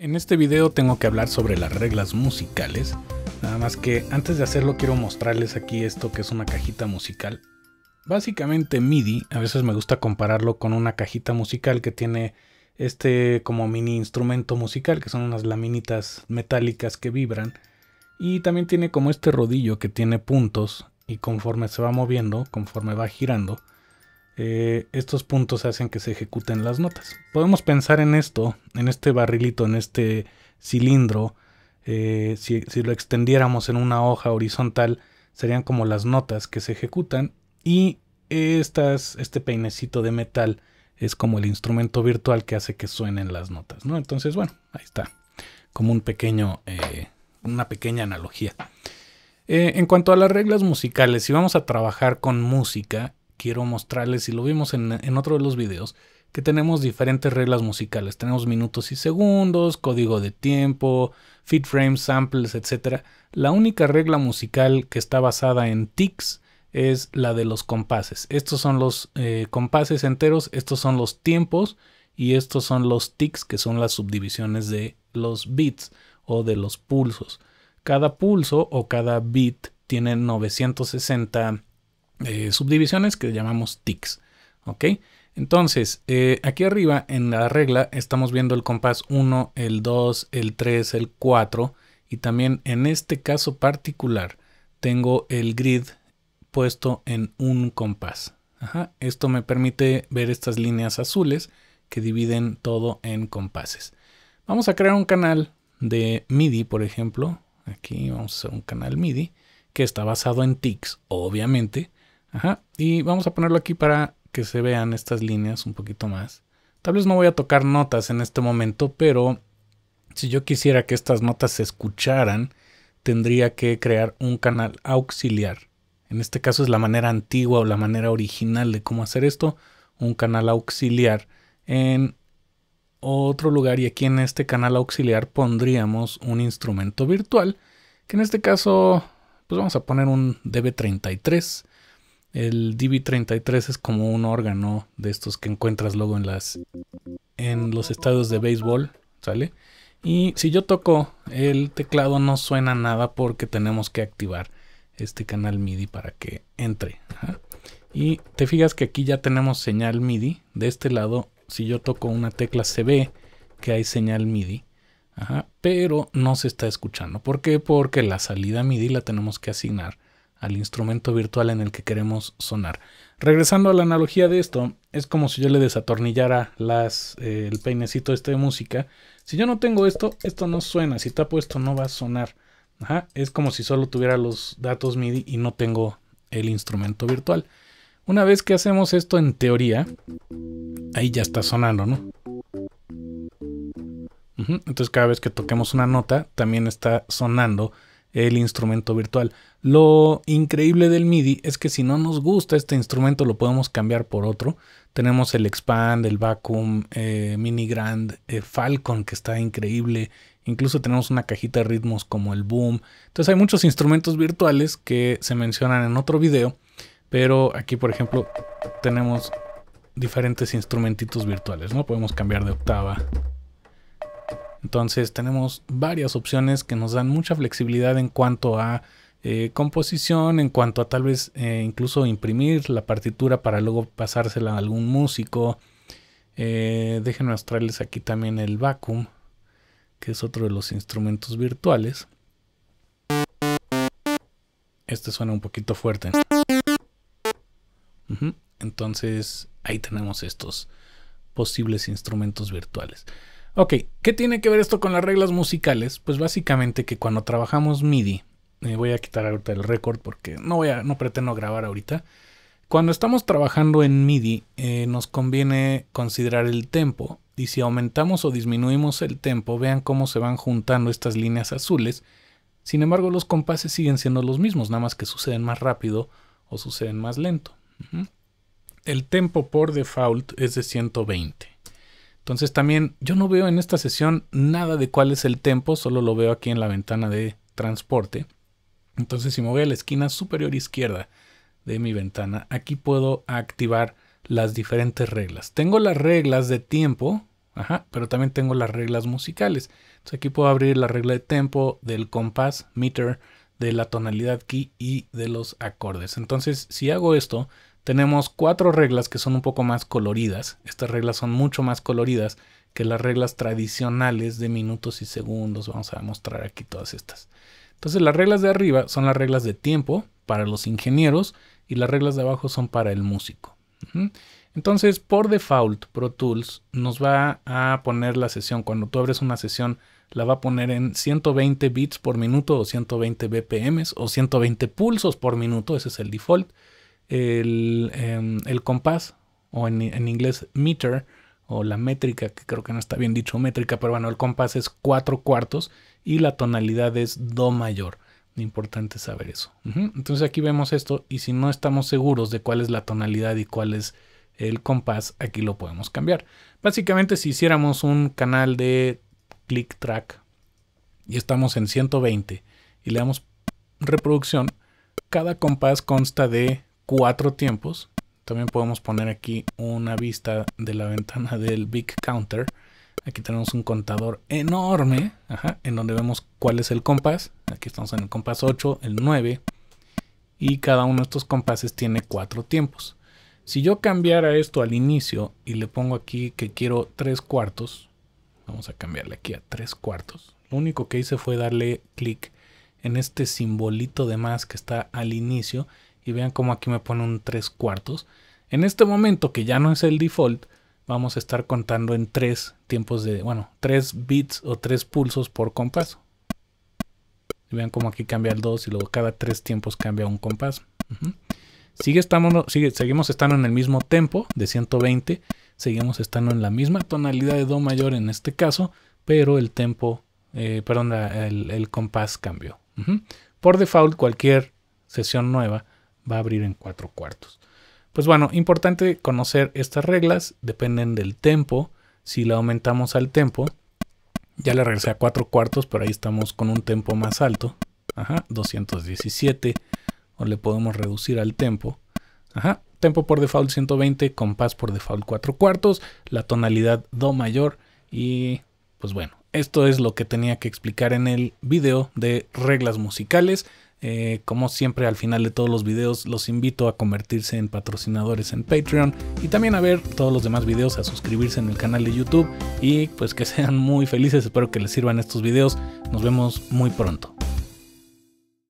En este video tengo que hablar sobre las reglas musicales, nada más que antes de hacerlo quiero mostrarles aquí esto que es una cajita musical. Básicamente MIDI, a veces me gusta compararlo con una cajita musical que tiene este como mini instrumento musical, que son unas laminitas metálicas que vibran, y también tiene como este rodillo que tiene puntos, y conforme se va moviendo, conforme va girando, eh, estos puntos hacen que se ejecuten las notas. Podemos pensar en esto, en este barrilito, en este cilindro, eh, si, lo extendiéramos en una hoja horizontal, serían como las notas que se ejecutan y estas, este peinecito de metal es como el instrumento virtual que hace que suenen las notas, ¿no? Entonces, bueno, ahí está, como un pequeño, eh, una pequeña analogía. en cuanto a las reglas musicales, si vamos a trabajar con música, quiero mostrarles, y lo vimos en, otro de los videos, que tenemos diferentes reglas musicales. Tenemos minutos y segundos, código de tiempo, feed frames, samples, etc. La única regla musical que está basada en ticks es la de los compases. Estos son los eh, compases enteros, estos son los tiempos y estos son los ticks, que son las subdivisiones de los beats o de los pulsos. Cada pulso o cada beat tiene 960 subdivisiones que llamamos ticks. ¿Ok? Entonces, eh, aquí arriba en la regla estamos viendo el compás 1, el 2, el 3, el 4 y también en este caso particular tengo el grid puesto en un compás. Esto me permite ver estas líneas azules que dividen todo en compases. Vamos a crear un canal de MIDI, por ejemplo. Aquí vamos a hacer un canal MIDI que está basado en tics, obviamente. Y vamos a ponerlo aquí para que se vean estas líneas un poquito más. Tal vez no voy a tocar notas en este momento, pero si yo quisiera que estas notas se escucharan, tendría que crear un canal auxiliar. En este caso es la manera antigua o la manera original de cómo hacer esto, un canal auxiliar en otro lugar y aquí en este canal auxiliar pondríamos un instrumento virtual, que en este caso pues vamos a poner un DB33 el DB33 es como un órgano de estos que encuentras luego en las en los estadios de béisbol, ¿sale? Y si yo toco el teclado no suena nada porque tenemos que activar este canal MIDI para que entre. Y te fijas que aquí ya tenemos señal MIDI. De este lado, si yo toco una tecla se ve que hay señal MIDI. Ajá, pero no se está escuchando. ¿Por qué? Porque la salida MIDI la tenemos que asignar al instrumento virtual en el que queremos sonar. Regresando a la analogía de esto, es como si yo le desatornillara las, eh, el peinecito este de música. Si yo no tengo esto, esto no suena. Si está puesto, no va a sonar. Es como si solo tuviera los datos MIDI y no tengo el instrumento virtual. Una vez que hacemos esto en teoría, ahí ya está sonando, ¿no? Entonces cada vez que toquemos una nota, también está sonando el instrumento virtual. Lo increíble del MIDI es que si no nos gusta este instrumento lo podemos cambiar por otro. Tenemos el Expand, el Vacuum, eh, Mini Grand, eh, Falcon que está increíble. Incluso tenemos una cajita de ritmos como el Boom. Entonces hay muchos instrumentos virtuales que se mencionan en otro video. Pero aquí por ejemplo tenemos diferentes instrumentitos virtuales. ¿no? Podemos cambiar de octava, entonces tenemos varias opciones que nos dan mucha flexibilidad en cuanto a eh, composición, en cuanto a tal vez eh, incluso imprimir la partitura para luego pasársela a algún músico. Eh, déjenme mostrarles aquí también el vacuum, que es otro de los instrumentos virtuales. Este suena un poquito fuerte. Entonces ahí tenemos estos posibles instrumentos virtuales. Ok, ¿qué tiene que ver esto con las reglas musicales? Pues básicamente que cuando trabajamos MIDI, me eh, voy a quitar ahorita el récord porque no, voy a, no pretendo grabar ahorita. Cuando estamos trabajando en MIDI, eh, nos conviene considerar el tempo. Y si aumentamos o disminuimos el tempo, vean cómo se van juntando estas líneas azules. Sin embargo, los compases siguen siendo los mismos, nada más que suceden más rápido o suceden más lento. El tempo por default es de 120. Entonces también yo no veo en esta sesión nada de cuál es el tempo, solo lo veo aquí en la ventana de transporte. Entonces si me voy a la esquina superior izquierda de mi ventana, aquí puedo activar las diferentes reglas. Tengo las reglas de tiempo, ajá, pero también tengo las reglas musicales. Entonces aquí puedo abrir la regla de tempo, del compás, meter, de la tonalidad key y de los acordes. Entonces si hago esto, tenemos cuatro reglas que son un poco más coloridas. Estas reglas son mucho más coloridas que las reglas tradicionales de minutos y segundos. Vamos a mostrar aquí todas estas. Entonces las reglas de arriba son las reglas de tiempo para los ingenieros y las reglas de abajo son para el músico. Entonces por default Pro Tools nos va a poner la sesión. Cuando tú abres una sesión la va a poner en 120 bits por minuto o 120 BPM o 120 pulsos por minuto. Ese es el default. Em, el, compás, o en, inglés meter, o la métrica, que creo que no está bien dicho métrica, pero bueno, el compás es cuatro cuartos y la tonalidad es do mayor. Importante saber eso. Entonces aquí vemos esto y si no estamos seguros de cuál es la tonalidad y cuál es el compás, aquí lo podemos cambiar. Básicamente si hiciéramos un canal de click track y estamos en 120 y le damos reproducción, cada compás consta de cuatro tiempos. También podemos poner aquí una vista de la ventana del Big Counter. Aquí tenemos un contador enorme, en donde vemos cuál es el compás. Aquí estamos en el compás 8, el 9. Y cada uno de estos compases tiene cuatro tiempos. Si yo cambiara esto al inicio y le pongo aquí que quiero tres cuartos, vamos a cambiarle aquí a tres cuartos. Lo único que hice fue darle clic en este simbolito de más que está al inicio y vean cómo aquí me pone un 3 cuartos. En este momento, que ya no es el default, vamos a estar contando en 3 tiempos de, bueno, 3 bits o 3 pulsos por compás. Y vean cómo aquí cambia el 2 y luego cada 3 tiempos cambia un compás. Sigue estamos, sigue, seguimos estando en el mismo tempo de 120, seguimos estando en la misma tonalidad de Do mayor en este caso, pero el tempo, eh, perdón, el, compás cambió. Por default, cualquier sesión nueva va a abrir en cuatro cuartos. Pues bueno, importante conocer estas reglas, dependen del tempo. Si la aumentamos al tempo, ya le regresé a cuatro cuartos, pero ahí estamos con un tempo más alto. Ajá, 217. O le podemos reducir al tempo. Ajá, tempo por default 120, compás por default 4 cuartos, la tonalidad do mayor y pues bueno, esto es lo que tenía que explicar en el video de reglas musicales. Eh, como siempre al final de todos los videos los invito a convertirse en patrocinadores en Patreon y también a ver todos los demás videos, a suscribirse en el canal de YouTube y pues que sean muy felices, espero que les sirvan estos videos, nos vemos muy pronto.